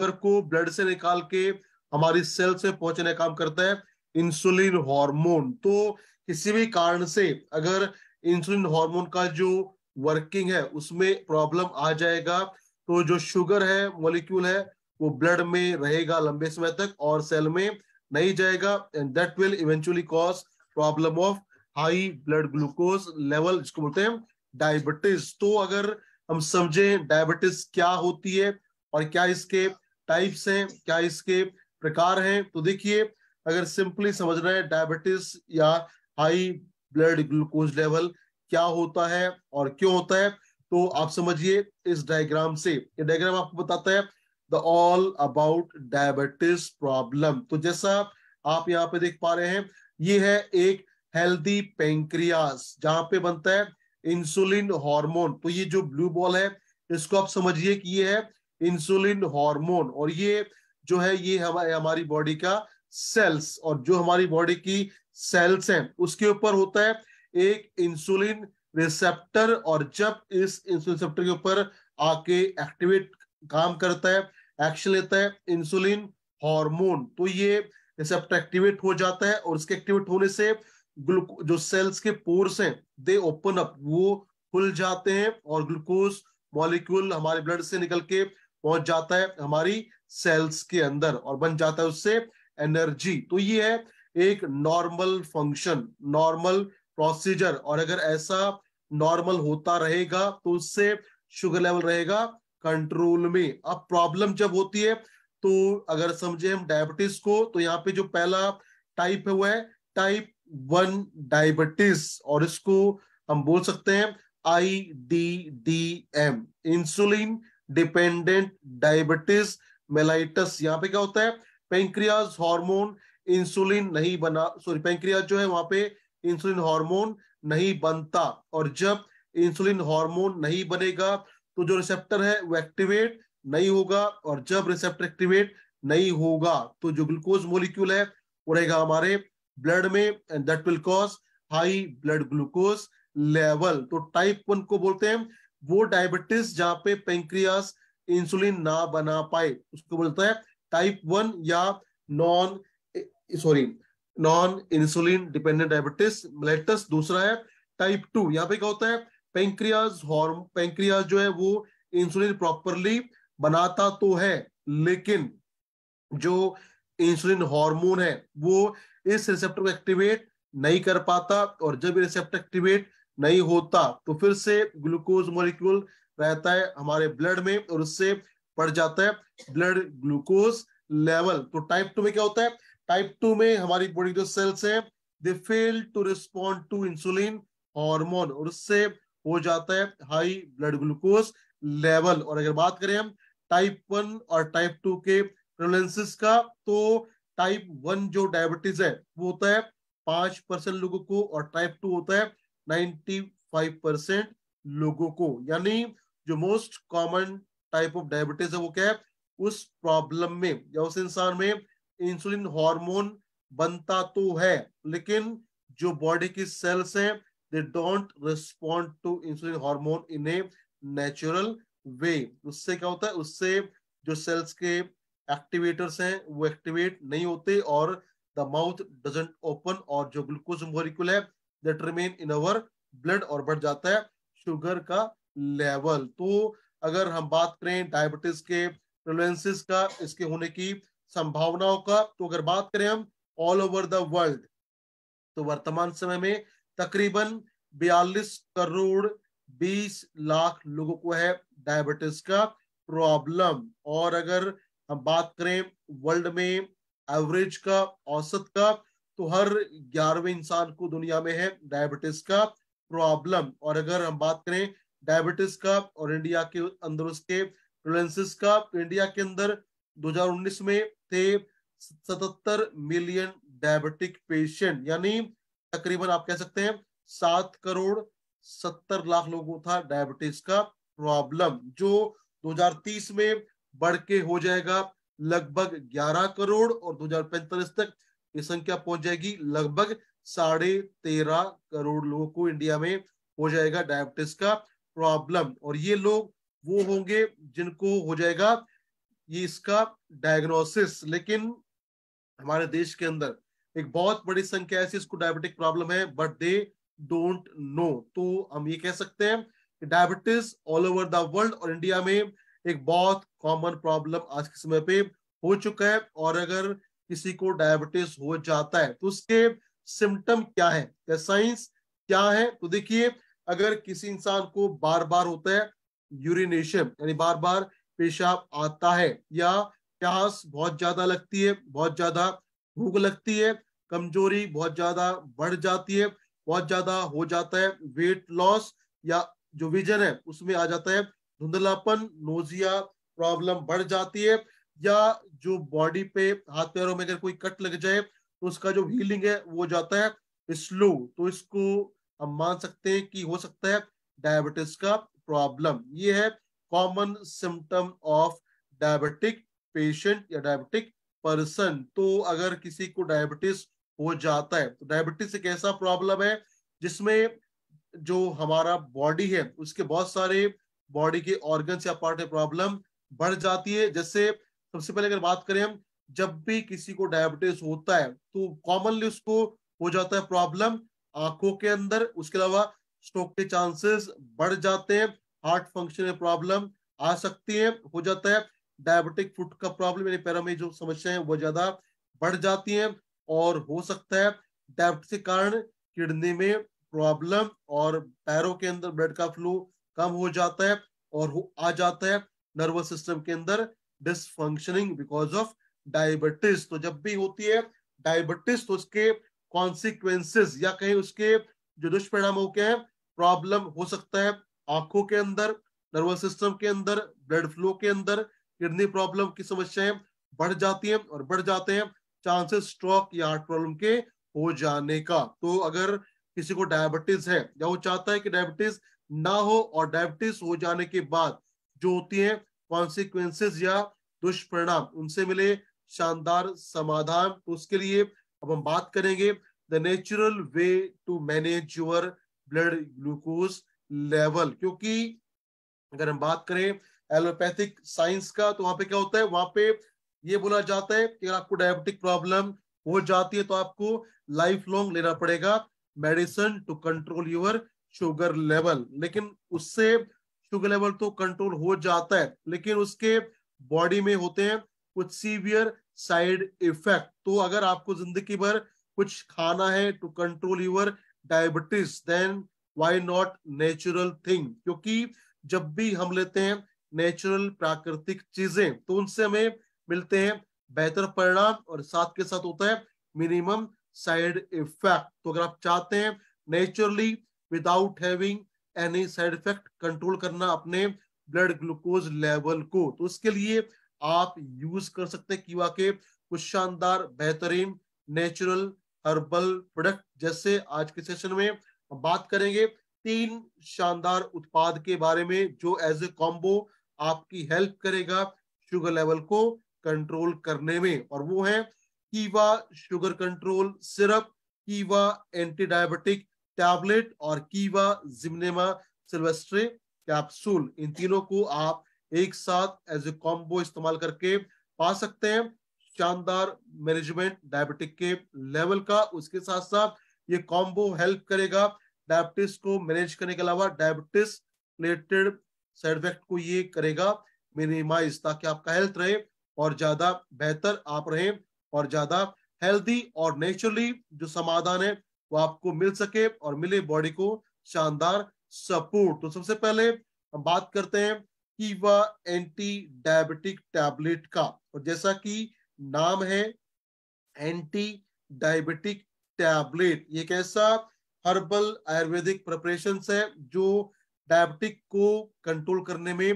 Sugar को blood से निकाल के हमारी सेल से पहुंचने का काम करता है इंसुलिन हार्मोन तो किसी भी कारण से अगर इंसुलिन हार्मोन का जो वर्किंग है उसमें प्रॉब्लम आ जाएगा तो जो शुगर है मॉलिक्यूल है वो ब्लड में रहेगा लंबे समय तक और सेल में नहीं जाएगा and that will eventually cause problem of high blood glucose level जिसको बोलते हैं डायबिटीज तो अगर हम समझे डायबिटीज क्या होती है और क्या इसके टाइप्स हैं क्या इसके प्रकार हैं तो देखिए अगर सिंपली समझ रहे हैं डायबिटीज या हाई ब्लड ग्लूकोज लेवल क्या होता है और क्यों होता है तो आप समझिए इस डायग्राम से ये डायग्राम आपको बताता है the all about diabetes problem तो जैसा आप यहाँ पे देख पा रहे हैं ये है एक हेल्दी पेंक्रियास जहां पे बनता है इंसुलिन हार्मोन तो ये जो ब्लू बॉल है इसको आप समझिए कि ये है इंसुलिन हार्मोन और ये जो है ये हमारी बॉडी का सेल्स और जो हमारी बॉडी की सेल्स हैं उसके ऊपर होता है एक इंसुलिन रिसेप्टर और जब इस इंसुलिन रिसेप्टर के ऊपर आके एक्टिवेट काम करता है एक्शन लेता है इंसुलिन हार्मोन तो ये रिसेप्टर एक्टिवेट हो जाता है और इसके एक्टिवेट होने से जो सेल्स के पोर्स हैं दे ओपन अप वो खुल जाते हैं और ग्लूकोज मॉलिक्यूल हमारे ब्लड से निकल के पहुंच जाता है हमारी सेल्स के अंदर और बन जाता है उससे एनर्जी तो ये है एक नॉर्मल फंक्शन नॉर्मल प्रोसीजर और अगर ऐसा नॉर्मल होता रहेगा तो उससे शुगर लेवल रहेगा कंट्रोल में अब प्रॉब्लम जब होती है तो अगर समझे हम डायबिटीज को तो यहाँ पे जो पहला टाइप है वो है टाइप वन डायबिटीज और इसको हम बोल सकते हैं I D D M insulin dependent diabetes mellitus यहाँ पे क्या होता है पेंक्रियाज हार्मोन इंसुलिन नहीं बना सॉरी पेंक्रियाज जो है वहां पे इंसुलिन हार्मोन नहीं बनता और जब इंसुलिन हार्मोन नहीं बनेगा तो जो रिसेप्टर है वो एक्टिवेट नहीं होगा और जब रिसेप्टर एक्टिवेट नहीं होगा तो जो ग्लूकोज मोलिक्यूल है वो रहेगा हमारे ब्लड में and that will cause high blood glucose level तो टाइप वन को बोलते हैं वो डायबिटीज जहां पे पेंक्रियास इंसुलिन ना बना पाए उसको बोलता है टाइप वन या non sorry non insulin dependent diabetes mellitus दूसरा है टाइप टू यहाँ पे क्या होता है पेंक्रियाज हॉर्म पेंक्रियाज जो है वो इंसुलिन प्रॉपरली बनाता तो है लेकिन जो इंसुलिन हार्मोन है वो इस रिसेप्टर को एक्टिवेट नहीं कर पाता और जब ये रिसेप्टर एक्टिवेट नहीं होता तो फिर से ग्लूकोज मॉलिक्यूल रहता है हमारे ब्लड में और उससे बढ़ जाता है ब्लड ग्लूकोज लेवल तो टाइप टू में क्या होता है टाइप टू में हमारी बॉडी जो सेल्स है they fail to respond to insulin hormone और उससे हो जाता है हाई ब्लड ग्लूकोज लेवल और अगर बात करें हम टाइप वन और टाइप टू के प्रेवलेंसिस का तो टाइप वन जो डायबिटीज है वो होता है पांच परसेंट लोगों को और टाइप टू होता है 95 परसेंट लोगों को यानी जो most common type of diabetes है वो क्या है उस प्रॉब्लम में या उस इंसान में इंसुलिन हार्मोन बनता तो है लेकिन जो बॉडी की सेल्स हैं they don't respond to insulin hormone in a natural way उससे क्या होता है उससे जो सेल्स के एक्टिवेटर्स हैं वो एक्टिवेट नहीं होते और द माउथ डजेंट ओपन और जो ग्लूकोज मोरिकुल है that remain in our blood और बढ़ जाता है शुगर का लेवल तो अगर हम बात करें डायबिटीज के प्रोलेंसिस का इसके होने की संभावनाओं का तो अगर बात करें हम ऑल ओवर द वर्ल्ड तो वर्तमान समय में तकरीबन 42 करोड़ 20 लाख लोगों को है डायबिटीज का प्रॉब्लम और अगर हम बात करें वर्ल्ड में एवरेज का औसत का तो हर ग्यारहवें इंसान को दुनिया में है डायबिटीज का प्रॉब्लम और अगर हम बात करें डायबिटीज का और इंडिया के अंदर उसके प्रेलेंसेस का तो इंडिया के अंदर 2019 में थे 77 मिलियन डायबिटिक पेशेंट यानी तकरीबन आप कह सकते हैं सात करोड़ सत्तर लाख लोगों था डायबिटीज का प्रॉब्लम जो 2030 में बढ़ के हो जाएगा लगभग 11 करोड़ और दो तक ये संख्या पहुंच जाएगी लगभग साढ़े तेरह करोड़ लोगों को इंडिया में हो जाएगा डायबिटीज का प्रॉब्लम और ये लोग वो होंगे जिनको हो जाएगा ये इसका डायग्नोसिस लेकिन हमारे देश के अंदर एक बहुत बड़ी संख्या ऐसी इसको डायबिटिक प्रॉब्लम है बट दे डोंट नो तो हम ये कह सकते हैं कि diabetes all over the world और इंडिया में एक बहुत कॉमन प्रॉब्लम आज के समय पे हो चुका है और अगर किसी को डायबिटीज हो जाता है तो उसके सिम्टम क्या है या साइंस क्या है तो देखिए अगर किसी इंसान को बार बार होता है यूरिनेशन यानी बार बार पेशाब आता है या प्यास बहुत ज्यादा लगती है बहुत ज्यादा भूख लगती है कमजोरी बहुत ज्यादा बढ़ जाती है बहुत ज्यादा हो जाता है वेट लॉस या जो विजन है उसमें आ जाता है धुंधलापन नोजिया प्रॉब्लम बढ़ जाती है या जो बॉडी पे हाथ पैरों में अगर कोई कट लग जाए तो उसका जो हीलिंग है वो जाता है स्लो तो इसको हम मान सकते हैं कि हो सकता है डायबिटीज का प्रॉब्लम ये है common symptom of diabetic patient या डायबिटिक पर्सन तो अगर किसी को डायबिटीज हो जाता है तो डायबिटीज एक ऐसा प्रॉब्लम है जिसमें जो हमारा बॉडी है उसके बहुत सारे बॉडी के ऑर्गन या पार्ट प्रॉब्लम बढ़ जाती है जैसे सबसे पहले अगर बात करें हम जब भी किसी को डायबिटीज होता है तो कॉमनली उसको हो जाता है प्रॉब्लम आंखों के अंदर उसके अलावा स्ट्रोक के चांसेस बढ़ जाते हैं हार्ट फंक्शन में प्रॉब्लम आ सकती है हो जाता है डायबिटिक फुट का प्रॉब्लम यानी पैरों में जो समस्याएं वह ज्यादा बढ़ जाती हैं और हो सकता है डायबिटिक के कारण किडनी में प्रॉब्लम और पैरों के अंदर ब्लड का फ्लो कम हो जाता है और आ जाता है नर्वस सिस्टम के अंदर डिसफंक्शनिंग बिकॉज ऑफ डायबिटीज तो जब भी होती है डायबिटीज तो उसके कॉन्सिक्वेंसेज या कहीं उसके जो दुष्परिणाम हो क्या है प्रॉब्लम हो सकता है आंखों के अंदर नर्वस सिस्टम के अंदर ब्लड फ्लो के अंदर किडनी प्रॉब्लम की समस्याएं बढ़ जाती हैं और बढ़ जाते हैं चांसेस स्ट्रोक या हार्ट प्रॉब्लम के हो जाने का तो अगर किसी को डायबिटीज है या वो चाहता है कि डायबिटीज ना हो और डायबिटीज हो जाने के बाद जो होती है कॉन्सिक्वेंसेज या दुष्परिणाम उनसे मिले शानदार समाधान तो उसके लिए अब हम बात करेंगे the natural way to manage your blood glucose level क्योंकि अगर हम बात करें एलोपैथिक साइंस का तो वहां पे क्या होता है वहां पे ये बोला जाता है कि अगर आपको डायबिटिक प्रॉब्लम हो जाती है तो आपको लाइफ लॉन्ग लेना पड़ेगा medicine to control your sugar level लेकिन उससे शुगर लेवल तो कंट्रोल हो जाता है लेकिन उसके बॉडी में होते हैं कुछ सीवियर साइड इफेक्ट तो अगर आपको जिंदगी भर कुछ खाना है to control your diabetes then why not natural thing क्योंकि जब भी हम लेते हैं नेचुरल प्राकृतिक चीजें तो उनसे हमें मिलते हैं बेहतर परिणाम और साथ के साथ होता है मिनिमम साइड इफेक्ट तो अगर आप चाहते हैं naturally without having any side effect control करना अपने ब्लड ग्लूकोज लेवल को तो उसके लिए आप यूज कर सकते हैं कीवा के कुछ शानदार बेहतरीन नेचुरल हर्बल प्रोडक्ट जैसे आज के सेशन में हम बात करेंगे तीन शानदार उत्पाद के बारे में जो एज ए कॉम्बो आपकी हेल्प करेगा शुगर लेवल को कंट्रोल करने में और वो है कीवा शुगर कंट्रोल सिरप कीवा एंटी डायबिटिक टैबलेट और कीवा जिमनेमा सिल्वेस्ट्रे कैप्सूल इन तीनों को आप एक साथ एज ए कॉम्बो इस्तेमाल करके पा सकते हैं शानदार मैनेजमेंट डायबिटिक के लेवल का उसके साथ साथ ये कॉम्बो हेल्प करेगा डायबिटीज को मैनेज करने के अलावा डायबिटीज रिलेटेड साइड इफेक्ट को ये करेगा मिनिमाइज ताकि आपका हेल्थ रहे और ज्यादा बेहतर आप रहे और ज्यादा हेल्दी और नेचुरली जो समाधान है वो आपको मिल सके और मिले बॉडी को शानदार सपोर्ट तो सबसे पहले हम बात करते हैं कि वह एंटी डायबिटिक टैबलेट का और जैसा कि नाम है एंटी डायबिटिक टैबलेट ये कैसा हर्बल आयुर्वेदिक प्रिपरेशन है जो डायबिटिक को कंट्रोल करने में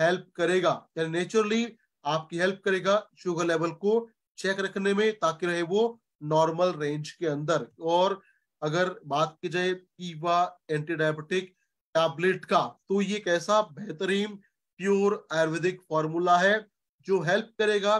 हेल्प करेगा यानी नेचुरली आपकी हेल्प करेगा शुगर लेवल को चेक रखने में ताकि रहे वो नॉर्मल रेंज के अंदर और अगर बात की जाए कि वह एंटी डायबिटिक टैबलेट का तो ये कैसा बेहतरीन प्योर आयुर्वेदिक फॉर्मूला है जो हेल्प करेगा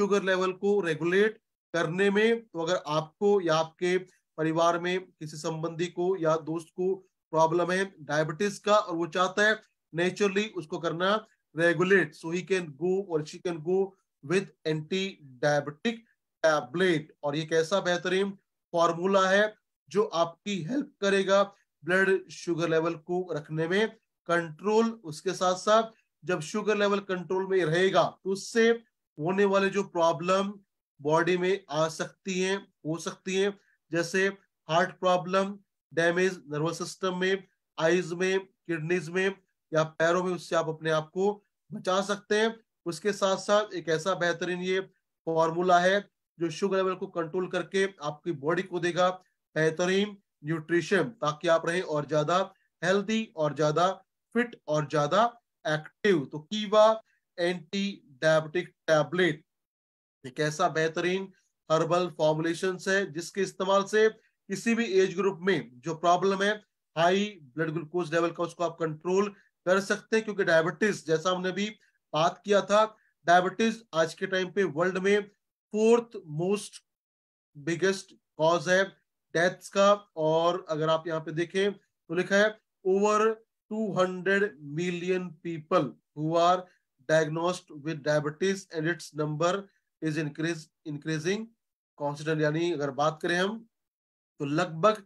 शुगर लेवल को रेगुलेट करने में तो अगर आपको या आपके परिवार में किसी संबंधी को या दोस्त को प्रॉब्लम है डायबिटीज का और वो चाहता है नेचुरली उसको करना regulate so he can go और she can go with anti diabetic tablet और ये कैसा बेहतरीन फॉर्मूला है जो आपकी हेल्प करेगा ब्लड शुगर लेवल को रखने में कंट्रोल उसके साथ साथ जब शुगर लेवल कंट्रोल में रहेगा तो उससे होने वाले जो प्रॉब्लम बॉडी में आ सकती है हो सकती है जैसे heart problem damage nervous system में आईज में किडनीज में या पैरों में उससे आप अपने आप को बचा सकते हैं उसके साथ साथ एक ऐसा बेहतरीन ये फॉर्मूला है जो शुगर लेवल को कंट्रोल करके आपकी बॉडी को देगा बेहतरीन न्यूट्रिशन ताकि आप रहे और ज्यादा हेल्दी और ज्यादा फिट और ज्यादा एक्टिव तो कीवा एंटी डायबिटिक टैबलेट एक ऐसा बेहतरीन हर्बल फॉर्मुलेशन है जिसके इस्तेमाल से किसी भी एज ग्रुप में जो प्रॉब्लम है हाई ब्लड ग्लूकोज लेवल का उसको आप कंट्रोल कर सकते हैं क्योंकि डायबिटीज जैसा हमने भी बात किया था डायबिटीज आज के टाइम पे वर्ल्ड में फोर्थ मोस्ट बिगेस्ट कॉज है डेथ्स का और अगर आप यहाँ पे देखें तो लिखा है over 200 million people who are diagnosed with diabetes and its number is increase increasing constant यानी अगर बात करें हम तो लगभग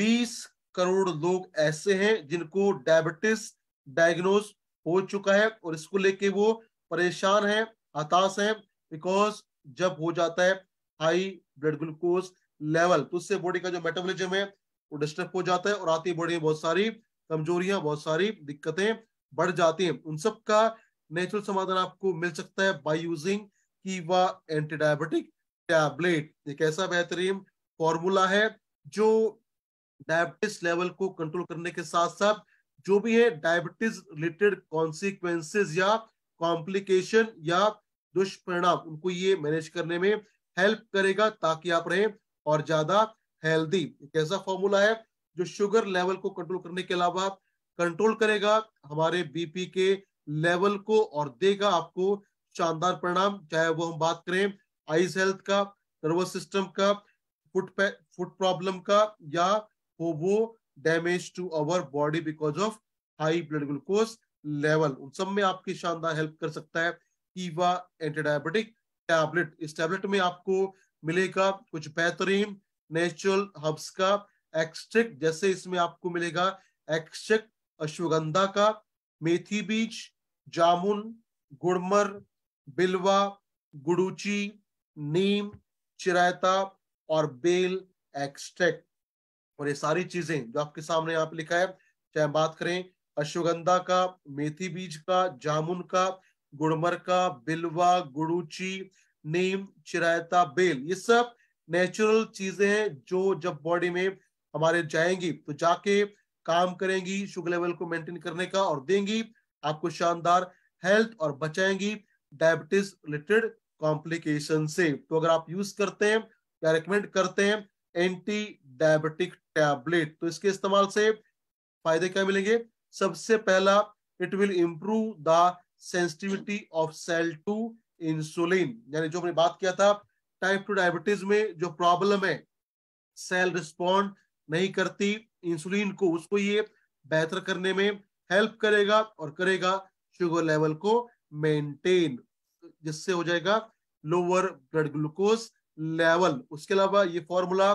20 करोड़ लोग ऐसे हैं जिनको डायबिटीज डायग्नोज हो चुका है और इसको लेके वो परेशान है हताश है बिकॉज जब हो जाता है हाई ब्लड ग्लूकोज लेवल तो उससे बॉडी का जो मेटाबोलिज्म है वो डिस्टर्ब हो जाता है और आती है बॉडी में बहुत सारी कमजोरियां बहुत सारी दिक्कतें बढ़ जाती हैं उन सब का नेचुरल समाधान आपको मिल सकता है बाय यूजिंग कीवा एंटीडायबिटिक टैबलेट एक ऐसा बेहतरीन फॉर्मूला है जो डायबिटीज लेवल को कंट्रोल करने के साथ साथ जो भी है डायबिटीज रिलेटेड कॉन्सिक्वेंसेज या कॉम्प्लिकेशन या दुष्परिणाम उनको ये मैनेज करने में हेल्प करेगा ताकि आप रहें और ज्यादा हेल्दी एक ऐसा फॉर्मूला है जो शुगर लेवल को कंट्रोल करने के अलावा कंट्रोल करेगा हमारे बीपी के लेवल को और देगा आपको शानदार परिणाम चाहे वो हम बात करें आईज हेल्थ का नर्वस सिस्टम का फुट फुट प्रॉब्लम का या हो वो damage to our body because of high blood glucose level उन सब में आपकी शानदार हेल्प कर सकता है कीवा एंटीडायबिटिक टैबलेट इस टैबलेट में आपको मिलेगा कुछ बेहतरीन नेचुरल हर्ब्स का एक्सट्रैक्ट जैसे इसमें आपको मिलेगा एक्सट्रैक्ट अश्वगंधा का मेथी बीज जामुन गुड़मर बिलवा गुड़ूची नीम चिरायता और बेल एक्सट्रैक्ट और ये सारी चीजें जो आपके सामने यहाँ पे लिखा है चाहे बात करें अश्वगंधा का मेथी बीज का जामुन का गुड़मर का बिलवा गुड़ूची नीम चिरायता बेल ये सब नेचुरल चीजें हैं जो जब बॉडी में हमारे जाएंगी तो जाके काम करेंगी शुगर लेवल को मेंटेन करने का और देंगी आपको शानदार हेल्थ और बचाएंगी डायबिटीज रिलेटेड कॉम्प्लिकेशन से तो अगर आप यूज करते हैं या रिकमेंड करते हैं एंटी डायबिटिक टैबलेट तो इसके इस्तेमाल से फायदे क्या मिलेंगे सबसे पहला it will improve the sensitivity of cell to insulin यानी जो मैंने बात किया था टाइप टू डायबिटीज में जो प्रॉब्लम है सेल रिस्पॉन्ड नहीं करती इंसुलिन को उसको ये बेहतर करने में हेल्प करेगा और करेगा शुगर लेवल को मेंटेन जिससे हो जाएगा लोअर ब्लड ग्लूकोज लेवल उसके अलावा ये फॉर्मूला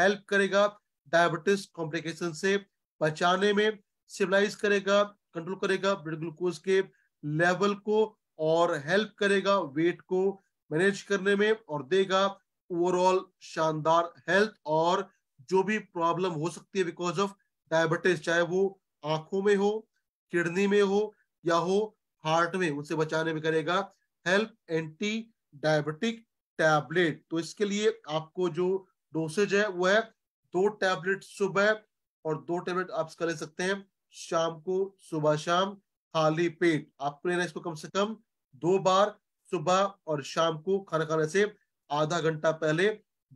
हेल्प करेगा डायबिटीज कॉम्प्लिकेशन से बचाने में सिविलाइज करेगा कंट्रोल करेगा ब्लड ग्लूकोज के लेवल को और हेल्प करेगा वेट को मैनेज करने में और देगा ओवरऑल शानदार हेल्थ और जो भी प्रॉब्लम हो सकती है बिकॉज ऑफ डायबिटीज चाहे वो आंखों में हो किडनी में हो या हो हार्ट में उसे बचाने में करेगा हेल्प एंटी डायबिटिक टैबलेट तो इसके लिए आपको जो डोसेज है वो है दो टैबलेट सुबह और दो टैबलेट आप इसका ले सकते हैं शाम को सुबह शाम खाली पेट आपको लेना इसको कम से कम दो बार सुबह और शाम को खाना खाने से आधा घंटा पहले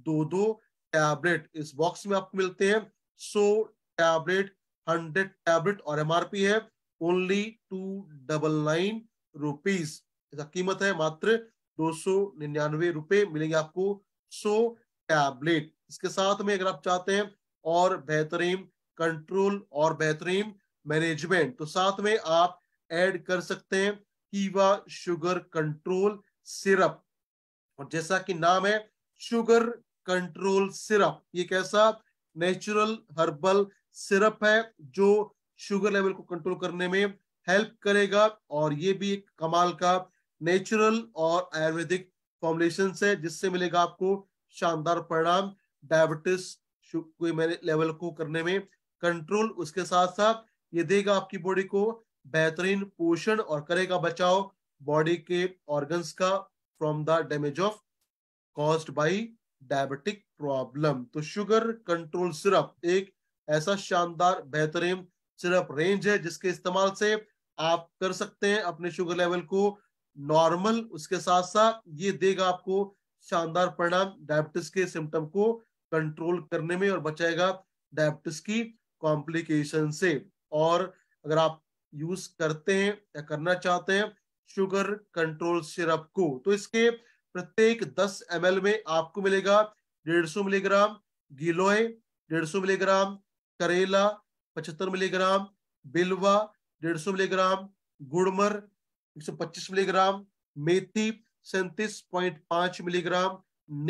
दो दो टैबलेट इस बॉक्स में आपको मिलते हैं सो टैबलेट हंड्रेड टैबलेट और एमआरपी है only two double nine rupees इसका कीमत है मात्र दो सौ निन्यानवे रुपए मिलेंगे आपको सो टैबलेट इसके साथ में अगर आप चाहते हैं और बेहतरीन कंट्रोल और बेहतरीन मैनेजमेंट तो साथ में आप ऐड कर सकते हैं कीवा शुगर कंट्रोल सिरप और जैसा कि नाम है शुगर कंट्रोल सिरप ये कैसा नेचुरल हर्बल सिरप है जो शुगर लेवल को कंट्रोल करने में हेल्प करेगा और ये भी एक कमाल का नेचुरल और आयुर्वेदिक फॉर्मुलेशन है जिससे मिलेगा आपको शानदार परिणाम डायबिटिस लेवल को करने में कंट्रोल उसके साथ साथ ये देगा आपकी बॉडी को बेहतरीन पोषण और करेगा बचाव बॉडी के ऑर्गन्स का from the damage of caused by diabetic problem तो शुगर कंट्रोल सिरप एक ऐसा शानदार बेहतरीन सिरप रेंज है जिसके इस्तेमाल से आप कर सकते हैं अपने शुगर लेवल को नॉर्मल उसके साथ साथ ये देगा आपको शानदार परिणाम डायबिटीज के सिम्टम को कंट्रोल करने में और बचाएगा डायबिटीज की कॉम्प्लिकेशन से और अगर आप यूज करते हैं या करना चाहते हैं शुगर कंट्रोल सिरप को तो इसके प्रत्येक 10 एम में आपको मिलेगा 150 मिलीग्राम गिलोय 150 मिलीग्राम करेला 75 मिलीग्राम बिलवा 150 मिलीग्राम गुड़मर 125 मिलीग्राम मेथी 37.5 मिलीग्राम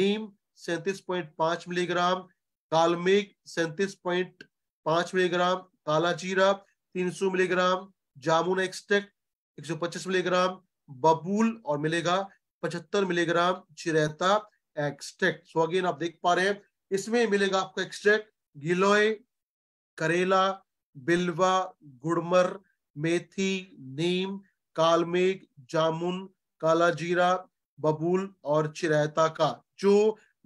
नीम 37.5 मिलीग्राम कालमेघ 37.5 मिलीग्राम काला जीरा 300 मिलीग्राम जामुन एक्सटेक्ट 125 मिलीग्राम बबूल और मिलेगा 75 मिलीग्राम चिरेता एक्सटेक्ट सो अगेन आप देख पा रहे हैं इसमें मिलेगा आपको एक्सटेक्ट गिलोय करेला बिल्वा गुड़मर मेथी नीम कालमेघ जामुन काला जीरा बबूल और चिरायता का जो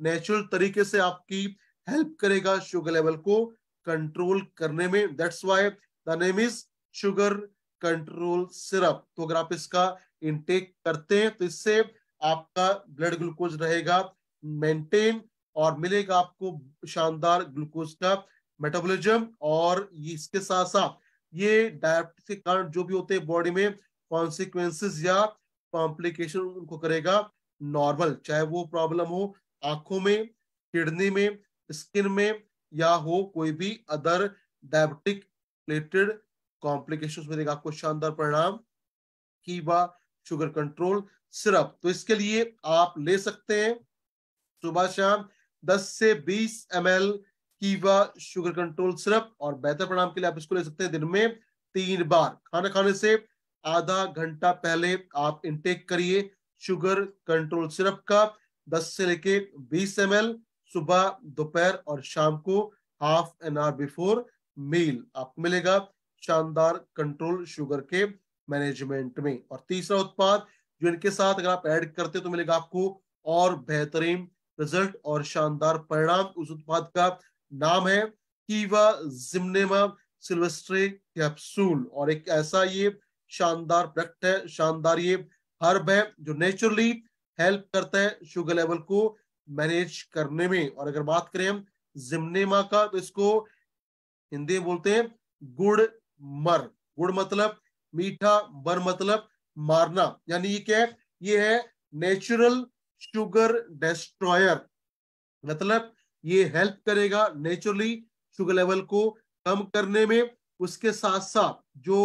नेचुरल तरीके से आपकी हेल्प करेगा शुगर लेवल को कंट्रोल करने में that's why the name is sugar control syrup तो अगर आप इसका इनटेक करते हैं तो इससे आपका ब्लड ग्लूकोज रहेगा मेंटेन और मिलेगा आपको शानदार ग्लूकोज का मेटाबॉलिज्म और इसके साथ साथ ये डायबिटीज के कारण जो भी होते हैं बॉडी में कॉन्सिक्वेंसेस या कॉम्प्लिकेशन उनको करेगा नॉर्मल चाहे वो प्रॉब्लम हो आंखों में किडनी में स्किन में या हो कोई भी अदर डायबिटिक रिलेटेड कॉम्प्लिकेशन में देगा आपको शानदार परिणाम कीवा शुगर कंट्रोल सिरप तो इसके लिए आप ले सकते हैं सुबह शाम 10 से 20 एम एल कीवा शुगर कंट्रोल सिरप और बेहतर परिणाम के लिए आप इसको ले सकते हैं दिन में तीन बार खाना खाने से आधा घंटा पहले आप इनटेक करिए शुगर कंट्रोल सिरप का 10 से लेके 20 एम सुबह दोपहर और शाम को half an hour before meal आपको मिलेगा शानदार कंट्रोल शुगर के मैनेजमेंट में और तीसरा उत्पाद जो इनके साथ अगर आप ऐड करते तो मिलेगा आपको और बेहतरीन रिजल्ट और शानदार परिणाम उस उत्पाद का नाम है कीवा जिम्नेमा सिल्वेस्ट्रे कैप्सूल और एक ऐसा ये शानदार प्रोडक्ट है शानदार ये हर्ब है जो नेचुरली हेल्प करता है शुगर लेवल को मैनेज करने में और अगर बात करें हम जिम्नेमा का तो इसको हिंदी बोलते हैं गुड़ मर गुड़ मतलब मीठा मर मतलब मारना यानी ये क्या है ये है नेचुरल शुगर डिस्ट्रॉयर मतलब ये हेल्प करेगा नेचुरली शुगर लेवल को कम करने में उसके साथ साथ जो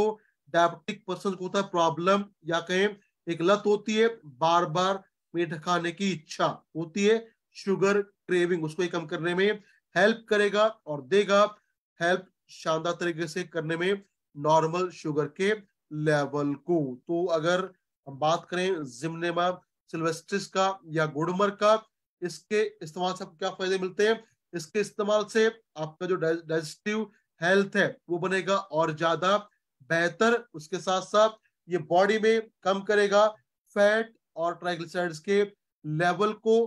डायबिटिक पर्सन को होता है प्रॉब्लम या कहें एक लत होती है बार बार मीठा खाने की इच्छा होती है शुगर क्रेविंग उसको कम करने में हेल्प करेगा और देगा हेल्प शानदार तरीके से करने में नॉर्मल शुगर के लेवल को तो अगर हम बात करें जिमनेमा सिल्वेस्ट्रिस का या गुड़मर का इसके इस्तेमाल से क्या फायदे मिलते हैं इसके इस्तेमाल से आपका जो डाइजेस्टिव हेल्थ है वो बनेगा और ज्यादा बेहतर उसके साथ साथ ये बॉडी में कम करेगा फैट और ट्राइग्लिसराइड्स के लेवल को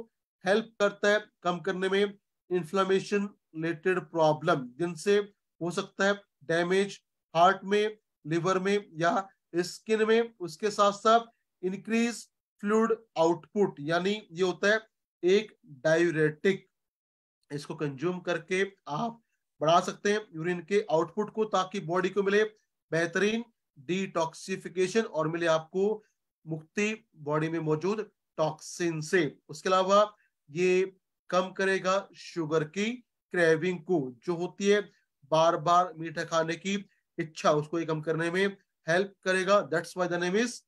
हेल्प करता है कम करने में इन्फ्लामेशन रिलेटेड प्रॉब्लम जिनसे हो सकता है डैमेज हार्ट में लिवर में या स्किन में उसके साथ साथ इंक्रीज फ्लूड आउटपुट यानी ये होता है एक डायूरेटिक इसको कंज्यूम करके आप बढ़ा सकते हैं यूरिन के आउटपुट को ताकि बॉडी को मिले बेहतरीन डिटॉक्सिफिकेशन और मिले आपको मुक्ति बॉडी में मौजूद टॉक्सिन से उसके अलावा ये कम करेगा शुगर की क्रेविंग को जो होती है बार बार मीठा खाने की इच्छा उसको कम करने में हेल्प करेगा that's why the name is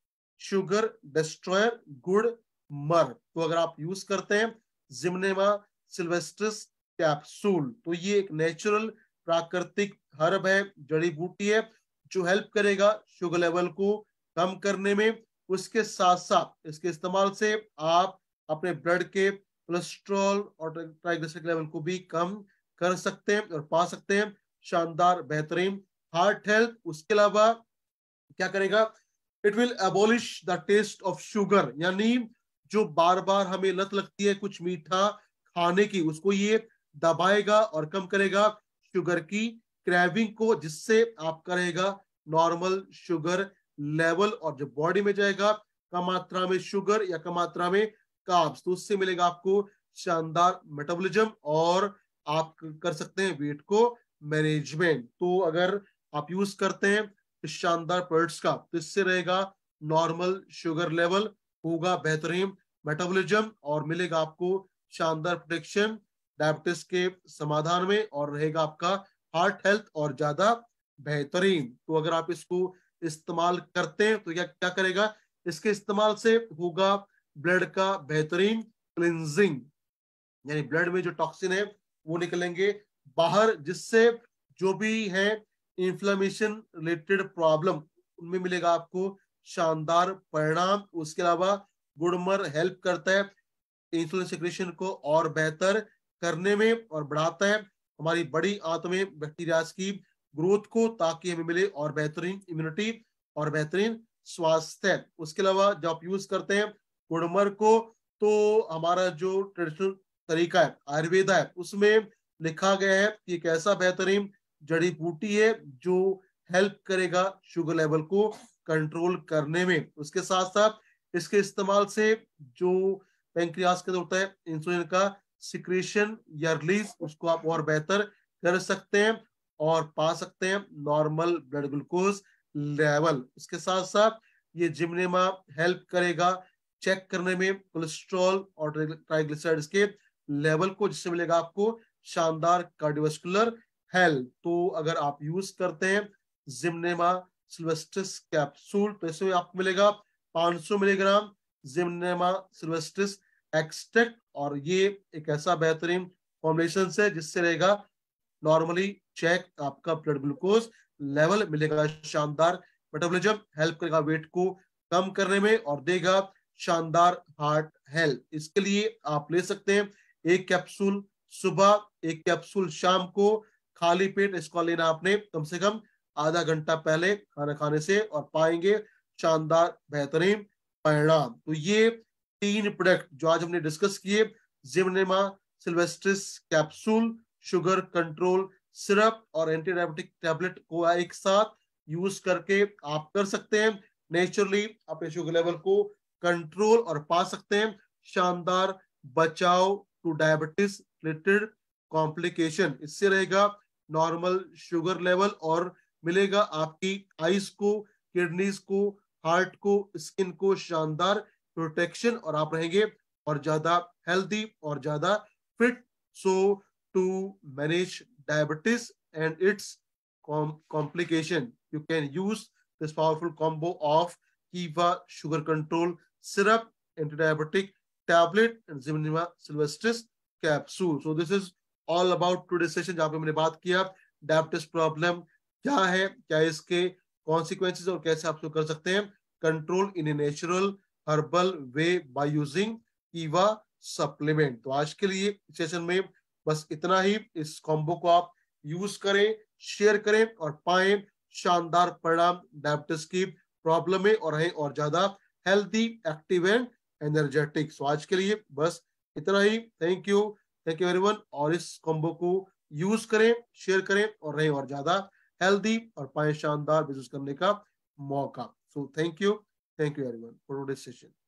sugar destroyer गुड़ मर तो अगर आप यूज करते हैं जिमनेमा सिल्वेस्ट्रस कैप्सूल तो ये एक नेचुरल प्राकृतिक हर्ब है जड़ी बूटी है जो हेल्प करेगा शुगर लेवल को कम करने में उसके साथ साथ इसके इस्तेमाल से आप अपने ब्लड के कोलेस्ट्रॉल और ट्राइग्लिसराइड लेवल को भी कम कर सकते हैं और पा सकते हैं शानदार बेहतरीन हार्ट हेल्थ उसके अलावा क्या करेगा it will abolish the taste of sugar यानी जो बार बार हमें लत लगती है कुछ मीठा खाने की उसको ये दबाएगा और कम करेगा शुगर की क्रैविंग को जिससे आपका रहेगा नॉर्मल शुगर लेवल और जो बॉडी में जाएगा कम मात्रा में शुगर या कम मात्रा में काब्स तो उससे मिलेगा आपको शानदार मेटाबॉलिज्म और आप कर सकते हैं वेट को मैनेजमेंट तो अगर आप यूज करते हैं इस शानदार प्रोडक्ट्स का तो इससे रहेगा नॉर्मल शुगर लेवल होगा बेहतरीन मेटाबॉलिज्म और मिलेगा आपको शानदार प्रोटेक्शन डायबिटीज के समाधान में और रहेगा आपका हार्ट हेल्थ और ज्यादा बेहतरीन तो अगर आप इसको इस्तेमाल करते हैं तो क्या क्या करेगा इसके इस्तेमाल से होगा ब्लड का बेहतरीन क्लिनजिंग यानी ब्लड में जो टॉक्सिन है वो निकलेंगे बाहर जिससे जो भी है इंफ्लेमेशन रिलेटेड प्रॉब्लम उनमें मिलेगा आपको शानदार परिणाम उसके अलावा गुड़मर हेल्प करता है इंसुलिन सिक्रेशन को और बेहतर करने में और बढ़ाता है हमारी बड़ी आंत में बैक्टीरिया की ग्रोथ को ताकि हमें मिले और बेहतरीन इम्यूनिटी और बेहतरीन स्वास्थ्य उसके अलावा जब आप यूज करते हैं गुड़मर को तो हमारा जो ट्रेडिशनल तरीका है आयुर्वेद है उसमें लिखा गया है कि एक ऐसा बेहतरीन जड़ी बूटी है जो हेल्प करेगा शुगर लेवल को कंट्रोल करने में उसके साथ साथ इसके इस्तेमाल से जो पेंक्रियास के होता है इंसुलिन का सिक्रेशन या रिलीज उसको आप और बेहतर कर सकते हैं और पा सकते हैं नॉर्मल ब्लड ग्लूकोज लेवल इसके साथ साथ ये जिमनेमा हेल्प करेगा चेक करने में कोलेस्ट्रॉल और ट्राइग्लिसराइड्स के लेवल को जिससे मिलेगा आपको शानदार कार्डियोस्कुलर हेल्थ तो अगर आप यूज करते हैं जिमनेमा सिल्वेस्ट्रिस कैप्सूल तो इसमें आपको मिलेगा 500 मिलीग्राम जिमनेमा सिल्वेस्ट्रिस एक्सट्रैक्ट और ये एक ऐसा बेहतरीन फॉर्मुलेशन है जिससे रहेगा नॉर्मली चेक आपका ब्लड ग्लूकोज लेवल मिलेगा शानदार मेटाबॉलिज्म हेल्प करेगा वेट को कम करने में और देगा शानदार हार्ट हेल्थ इसके लिए आप ले सकते हैं एक कैप्सूल सुबह एक कैप्सूल शाम को खाली पेट इसको लेना आपने कम से कम आधा घंटा पहले खाना खाने से और पाएंगे शानदार बेहतरीन परिणाम तो ये तीन प्रोडक्ट जो आज हमने डिस्कस किए gymnema sylvestris capsule sugar control syrup और एंटीबायोटिक टैबलेट को एक साथ यूज करके आप कर सकते हैं नेचुरली अपने शुगर लेवल को कंट्रोल और पा सकते हैं शानदार बचाव टू डायबिटीज रिलेटेड कॉम्प्लिकेशन इससे रहेगा नॉर्मल शुगर लेवल और मिलेगा आपकी आईज को किडनीज को हार्ट को स्किन को शानदार प्रोटेक्शन और आप रहेंगे और ज्यादा हेल्दी और ज्यादा fit so to manage diabetes and its complication you can use this powerful combo of कीवा sugar control syrup syrup diabetic tablet and Zymnema sylvestris capsule. So this is all about today's session जहाँ पे मैंने बात किया diabetes problem क्या है क्या इसके कॉन्सिक्वेंसेज और कैसे आप कर सकते हैं control in a natural herbal way by using कीवा सप्लीमेंट तो आज के लिए सेशन में बस इतना ही इस कॉम्बो को आप यूज करें शेयर करें और पाए शानदार परिणाम डायबिटीज की प्रॉब्लम में और रहें और ज्यादा healthy active and energetic so आज के लिए बस इतना ही thank you thank you everyone और इस कॉम्बो को यूज करें शेयर करें और रहें और ज्यादा हेल्दी और पाए शानदार बिजनेस करने का मौका so thank you thank you everyone for today session